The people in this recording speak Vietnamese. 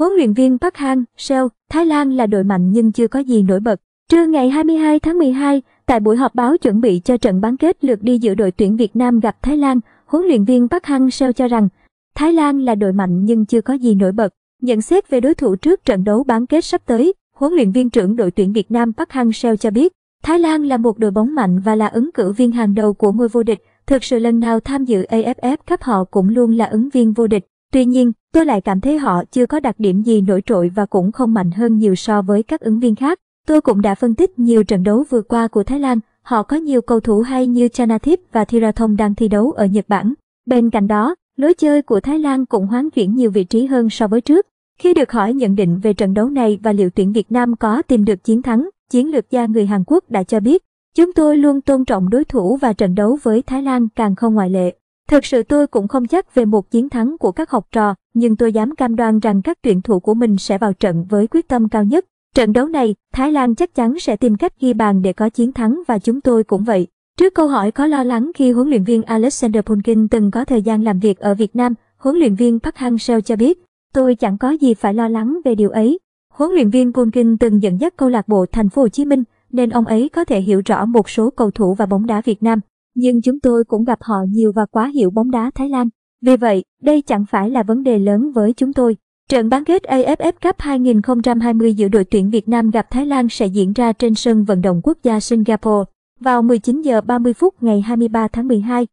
Huấn luyện viên Park Hang, Seo, Thái Lan là đội mạnh nhưng chưa có gì nổi bật. Trưa ngày 22 tháng 12, tại buổi họp báo chuẩn bị cho trận bán kết lượt đi giữa đội tuyển Việt Nam gặp Thái Lan, huấn luyện viên Park Hang Seo cho rằng Thái Lan là đội mạnh nhưng chưa có gì nổi bật. Nhận xét về đối thủ trước trận đấu bán kết sắp tới, huấn luyện viên trưởng đội tuyển Việt Nam Park Hang Seo cho biết, Thái Lan là một đội bóng mạnh và là ứng cử viên hàng đầu của ngôi vô địch. Thực sự lần nào tham dự AFF Cup họ cũng luôn là ứng viên vô địch. Tuy nhiên, tôi lại cảm thấy họ chưa có đặc điểm gì nổi trội và cũng không mạnh hơn nhiều so với các ứng viên khác. Tôi cũng đã phân tích nhiều trận đấu vừa qua của Thái Lan, họ có nhiều cầu thủ hay như Chanathip và Thirathong đang thi đấu ở Nhật Bản. Bên cạnh đó, lối chơi của Thái Lan cũng hoán chuyển nhiều vị trí hơn so với trước. Khi được hỏi nhận định về trận đấu này và liệu tuyển Việt Nam có tìm được chiến thắng, chiến lược gia người Hàn Quốc đã cho biết, chúng tôi luôn tôn trọng đối thủ và trận đấu với Thái Lan càng không ngoại lệ. Thực sự tôi cũng không chắc về một chiến thắng của các học trò, nhưng tôi dám cam đoan rằng các tuyển thủ của mình sẽ vào trận với quyết tâm cao nhất. Trận đấu này, Thái Lan chắc chắn sẽ tìm cách ghi bàn để có chiến thắng và chúng tôi cũng vậy. Trước câu hỏi có lo lắng khi huấn luyện viên Alexander Pulkin từng có thời gian làm việc ở Việt Nam, huấn luyện viên Park Hang-seo cho biết, tôi chẳng có gì phải lo lắng về điều ấy. Huấn luyện viên Pulkin từng dẫn dắt câu lạc bộ Thành phố Hồ Chí Minh, nên ông ấy có thể hiểu rõ một số cầu thủ và bóng đá Việt Nam nhưng chúng tôi cũng gặp họ nhiều và quá hiểu bóng đá Thái Lan. Vì vậy, đây chẳng phải là vấn đề lớn với chúng tôi. Trận bán kết AFF Cup 2020 giữa đội tuyển Việt Nam gặp Thái Lan sẽ diễn ra trên sân vận động quốc gia Singapore vào 19 giờ 30 phút ngày 23 tháng 12.